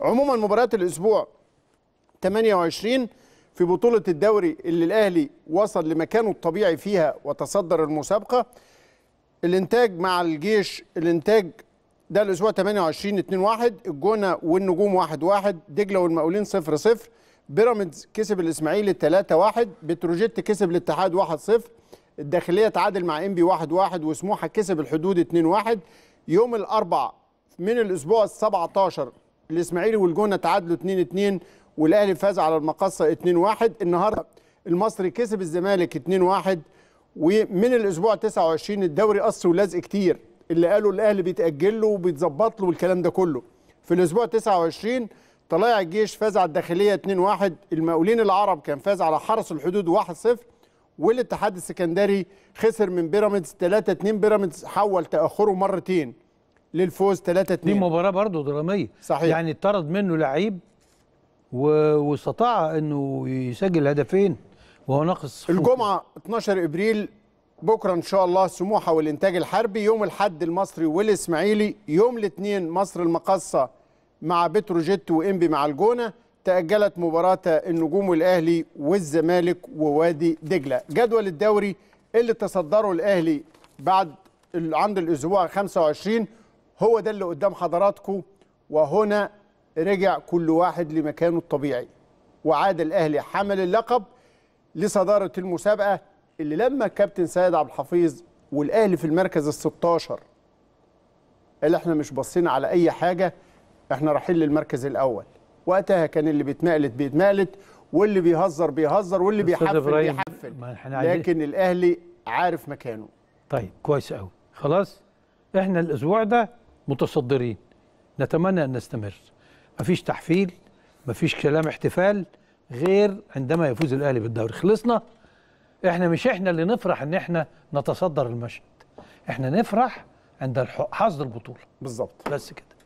عموما مباريات الاسبوع 28 في بطولة الدوري اللي الأهلي وصل لمكانه الطبيعي فيها وتصدر المسابقة الإنتاج مع الجيش الإنتاج ده الأسبوع 28 2 1 الجونة والنجوم 1 1 دجلة والمقاولين 0 0 بيراميدز كسب الإسماعيلي 3 1 بتروجيت كسب الاتحاد 1 0 الداخلية تعادل مع إنبي 1 1 وسموحة كسب الحدود 2 1 يوم الاربعاء من الأسبوع ال 17 الاسماعيلي والجونه تعادلوا 2-2 والاهلي فاز على المقصه 2-1 النهارده المصري كسب الزمالك 2-1 ومن الاسبوع 29 الدوري قص ولزق كتير اللي قالوا الاهلي بيتاجل له وبيتظبط له والكلام ده كله في الاسبوع 29 طلائع الجيش فاز على الداخليه 2-1 المقاولين العرب كان فاز على حرس الحدود 1-0 والاتحاد السكندري خسر من بيراميدز 3-2 بيراميدز حول تاخره مرتين للفوز 3 2 دي مباراه برضه دراميه صحيح يعني اطرد منه لعيب واستطاع انه يسجل هدفين وهو ناقص الجمعه 12 ابريل بكره ان شاء الله سموحه والانتاج الحربي يوم الاحد المصري والاسماعيلي يوم الاثنين مصر المقصه مع بتروجيت وانبي مع الجونه تاجلت مباراه النجوم والاهلي والزمالك ووادي دجله جدول الدوري اللي تصدره الاهلي بعد عند الاسبوع 25 هو ده اللي قدام حضراتكم وهنا رجع كل واحد لمكانه الطبيعي وعاد الاهلي حمل اللقب لصداره المسابقه اللي لما الكابتن سيد عبد الحفيظ والاهلي في المركز ال 16 قال احنا مش باصين على اي حاجه احنا رايحين للمركز الاول وقتها كان اللي بيتمقلت بيتمقلت واللي بيهزر بيهزر واللي بيحفل بيحفل لكن الاهلي عارف مكانه طيب كويس قوي خلاص احنا الاسبوع ده متصدرين نتمنى أن نستمر مفيش تحفيل مفيش كلام احتفال غير عندما يفوز الأهلي بالدوري خلصنا احنا مش احنا اللي نفرح ان احنا نتصدر المشهد احنا نفرح عند حظ البطولة بالظبط بس كده